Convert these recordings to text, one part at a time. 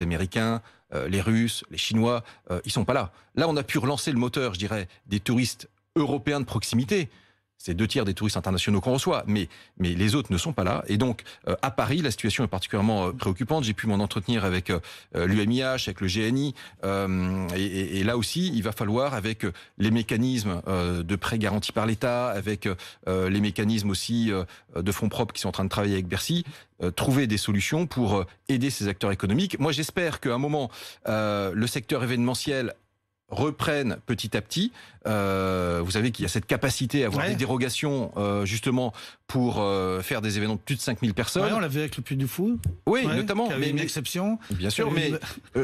Américains, euh, les Russes, les Chinois, euh, ils sont pas là. Là, on a pu relancer le moteur, je dirais, des touristes européens de proximité c'est deux tiers des touristes internationaux qu'on reçoit, mais, mais les autres ne sont pas là. Et donc, euh, à Paris, la situation est particulièrement euh, préoccupante. J'ai pu m'en entretenir avec euh, l'UMIH, avec le GNI. Et, et, là aussi, il va falloir, avec les mécanismes de prêts garantis par l'État, avec les mécanismes aussi de fonds propres qui sont en train de travailler avec Bercy, trouver des solutions pour aider ces acteurs économiques. Moi, j'espère qu'à un moment, le secteur événementiel reprennent petit à petit. Euh, vous savez qu'il y a cette capacité à avoir des dérogations euh, justement pour euh, faire des événements de plus de 5000 personnes. on l'avait avec le Puy du Fou. Oui, notamment. mais, une exception. Bien sûr, mais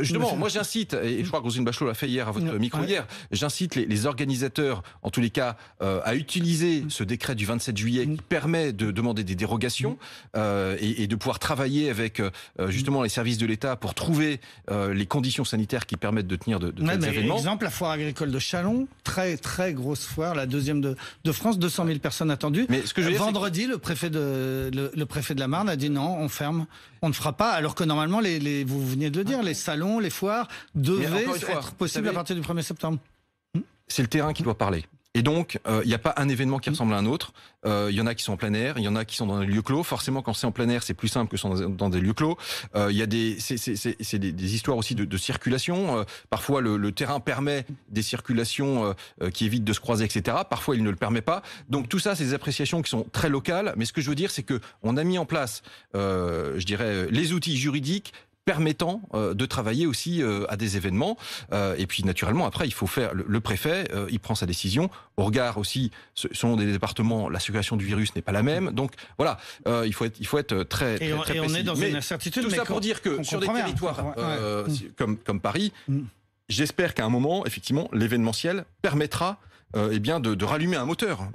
justement, moi j'incite, et je crois que Rosine Bachelot l'a fait hier à votre micro hier, j'incite les, organisateurs, en tous les cas, à utiliser ce décret du 27 juillet qui permet de demander des dérogations et, de pouvoir travailler avec justement les services de l'État pour trouver les conditions sanitaires qui permettent de tenir de, tels événements la foire agricole de Chalon, très très grosse foire, la deuxième de, France, 200 000 personnes attendues. Mais ce que je Vendredi, le préfet de la Marne a dit non, on ferme, on ne fera pas, alors que normalement, vous venez de le dire, les salons, les foires devaient être possibles à partir du 1er septembre. C'est le terrain qui doit parler. Et donc, euh, il n'y a pas un événement qui mm. ressemble à un autre. Euh, il y en a qui sont en plein air, il y en a qui sont dans des lieux clos. Forcément, quand c'est en plein air, c'est plus simple que dans, des lieux clos. Euh, il y a des, c'est, des, histoires aussi de, circulation. parfois, le, terrain permet des circulations qui évitent de se croiser, etc. Parfois, il ne le permet pas. Donc, tout ça, c'est des appréciations qui sont très locales. Mais ce que je veux dire, c'est que on a mis en place, je dirais, les outils juridiques, permettant euh, de travailler aussi euh, à des événements. Euh, et puis naturellement, après, il faut faire le, préfet, il prend sa décision. Au regard aussi, selon des départements, la circulation du virus n'est pas la même. Donc voilà, il faut être, il faut être très, très, précis. Et on est dans mais une incertitude. Tout ça pour dire que sur des territoires comme, comme Paris, mm. j'espère qu'à un moment, effectivement, l'événementiel permettra euh, eh bien de, de, rallumer un moteur.